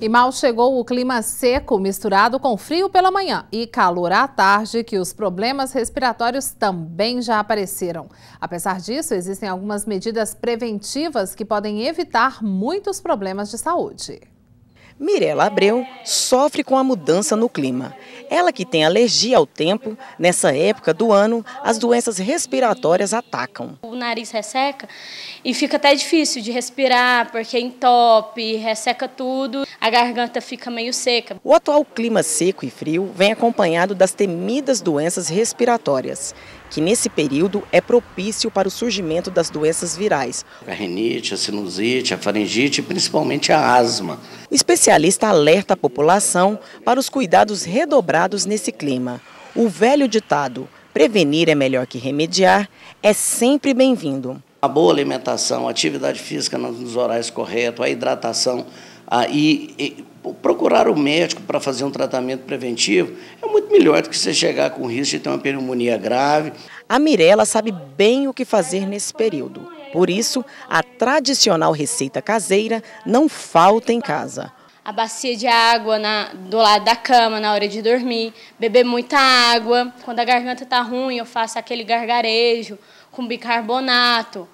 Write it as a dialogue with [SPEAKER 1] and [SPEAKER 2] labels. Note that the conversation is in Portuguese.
[SPEAKER 1] E mal chegou o clima seco misturado com frio pela manhã e calor à tarde que os problemas respiratórios também já apareceram. Apesar disso, existem algumas medidas preventivas que podem evitar muitos problemas de saúde.
[SPEAKER 2] Mirela Abreu sofre com a mudança no clima. Ela que tem alergia ao tempo, nessa época do ano, as doenças respiratórias atacam.
[SPEAKER 3] O nariz resseca e fica até difícil de respirar, porque entope, resseca tudo, a garganta fica meio seca.
[SPEAKER 2] O atual clima seco e frio vem acompanhado das temidas doenças respiratórias, que nesse período é propício para o surgimento das doenças virais.
[SPEAKER 4] A renite, a sinusite, a faringite e principalmente a asma. O
[SPEAKER 2] especialista alerta a população para os cuidados redobrados nesse clima. O velho ditado, prevenir é melhor que remediar, é sempre bem-vindo.
[SPEAKER 4] A boa alimentação, a atividade física nos horários corretos, a hidratação a, e, e procurar o médico para fazer um tratamento preventivo é muito melhor do que você chegar com risco de ter uma pneumonia grave. A Mirella sabe bem o que fazer nesse período
[SPEAKER 2] por isso, a tradicional receita caseira não falta em casa.
[SPEAKER 3] A bacia de água na, do lado da cama na hora de dormir, beber muita água. Quando a garganta está ruim, eu faço aquele gargarejo com bicarbonato.